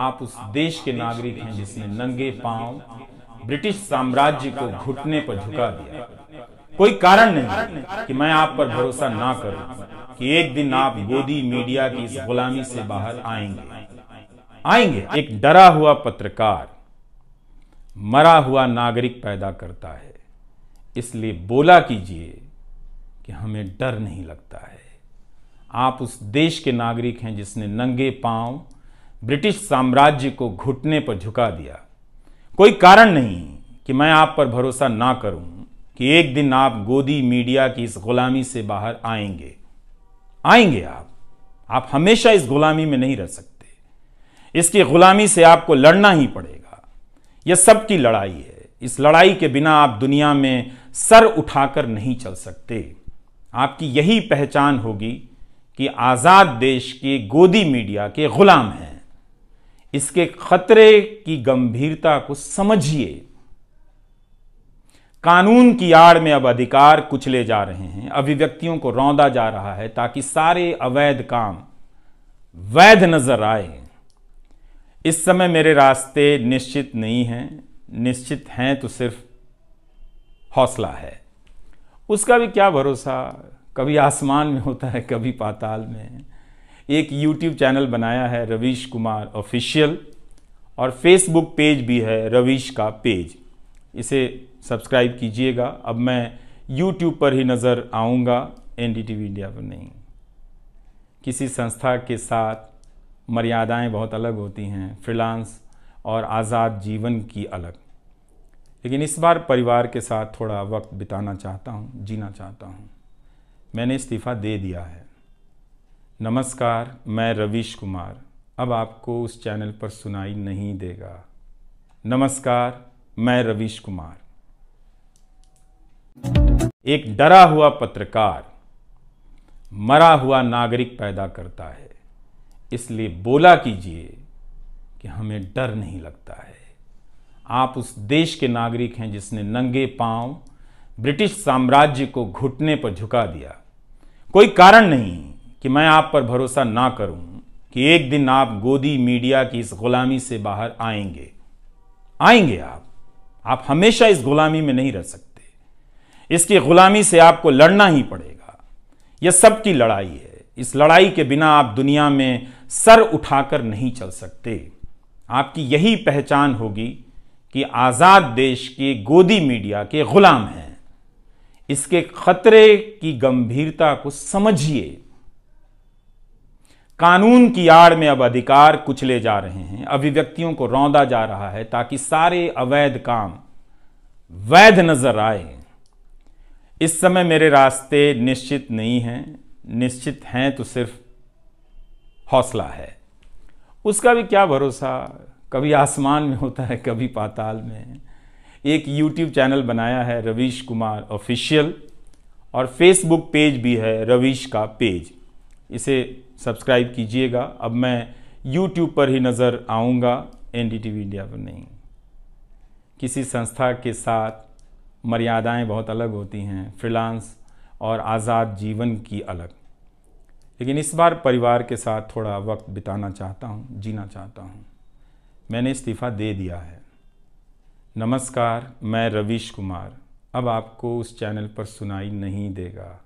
आप उस देश के नागरिक हैं जिसने नंगे पांव ब्रिटिश साम्राज्य को घुटने पर झुका दिया कोई कारण नहीं कि मैं आप पर भरोसा ना करूं कि एक दिन आप गोदी मीडिया की इस गुलामी से बाहर आएंगे आएंगे एक डरा हुआ पत्रकार मरा हुआ नागरिक पैदा करता है इसलिए बोला कीजिए कि हमें डर नहीं लगता है आप उस देश के नागरिक हैं जिसने नंगे पांव ब्रिटिश साम्राज्य को घुटने पर झुका दिया कोई कारण नहीं कि मैं आप पर भरोसा ना करूं कि एक दिन आप गोदी मीडिया की इस गुलामी से बाहर आएंगे आएंगे आप आप हमेशा इस गुलामी में नहीं रह सकते इसकी गुलामी से आपको लड़ना ही पड़ेगा यह सबकी लड़ाई है इस लड़ाई के बिना आप दुनिया में सर उठाकर नहीं चल सकते आपकी यही पहचान होगी कि आज़ाद देश के गोदी मीडिया के गुलाम हैं इसके खतरे की गंभीरता को समझिए कानून की आड़ में अब अधिकार कुचले जा रहे हैं अभिव्यक्तियों को रौंदा जा रहा है ताकि सारे अवैध काम वैध नजर आए इस समय मेरे रास्ते निश्चित नहीं हैं निश्चित हैं तो सिर्फ हौसला है उसका भी क्या भरोसा कभी आसमान में होता है कभी पाताल में एक यूट्यूब चैनल बनाया है रवीश कुमार ऑफिशियल और फेसबुक पेज भी है रवीश का पेज इसे सब्सक्राइब कीजिएगा अब मैं यूट्यूब पर ही नज़र आऊँगा एन इंडिया पर नहीं किसी संस्था के साथ मर्यादाएं बहुत अलग होती हैं फ्रीलांस और आज़ाद जीवन की अलग लेकिन इस बार परिवार के साथ थोड़ा वक्त बिताना चाहता हूँ जीना चाहता हूँ मैंने इस्तीफ़ा दे दिया है नमस्कार मैं रवीश कुमार अब आपको उस चैनल पर सुनाई नहीं देगा नमस्कार मैं रवीश कुमार एक डरा हुआ पत्रकार मरा हुआ नागरिक पैदा करता है इसलिए बोला कीजिए कि हमें डर नहीं लगता है आप उस देश के नागरिक हैं जिसने नंगे पांव ब्रिटिश साम्राज्य को घुटने पर झुका दिया कोई कारण नहीं कि मैं आप पर भरोसा ना करूं कि एक दिन आप गोदी मीडिया की इस गुलामी से बाहर आएंगे आएंगे आप आप हमेशा इस गुलामी में नहीं रह सकते इसकी गुलामी से आपको लड़ना ही पड़ेगा यह सबकी लड़ाई है इस लड़ाई के बिना आप दुनिया में सर उठाकर नहीं चल सकते आपकी यही पहचान होगी कि आज़ाद देश के गोदी मीडिया के गुलाम हैं इसके खतरे की गंभीरता को समझिए कानून की आड़ में अब अधिकार कुचले जा रहे हैं अभिव्यक्तियों को रौंदा जा रहा है ताकि सारे अवैध काम वैध नजर आए इस समय मेरे रास्ते निश्चित नहीं हैं निश्चित हैं तो सिर्फ हौसला है उसका भी क्या भरोसा कभी आसमान में होता है कभी पाताल में एक यूट्यूब चैनल बनाया है रवीश कुमार ऑफिशियल और फेसबुक पेज भी है रवीश का पेज इसे सब्सक्राइब कीजिएगा अब मैं यूट्यूब पर ही नज़र आऊँगा एन इंडिया पर नहीं किसी संस्था के साथ मर्यादाएं बहुत अलग होती हैं फ्रीलांस और आज़ाद जीवन की अलग लेकिन इस बार परिवार के साथ थोड़ा वक्त बिताना चाहता हूँ जीना चाहता हूँ मैंने इस्तीफ़ा दे दिया है नमस्कार मैं रवीश कुमार अब आपको उस चैनल पर सुनाई नहीं देगा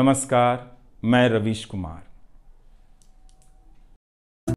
नमस्कार मैं रवीश कुमार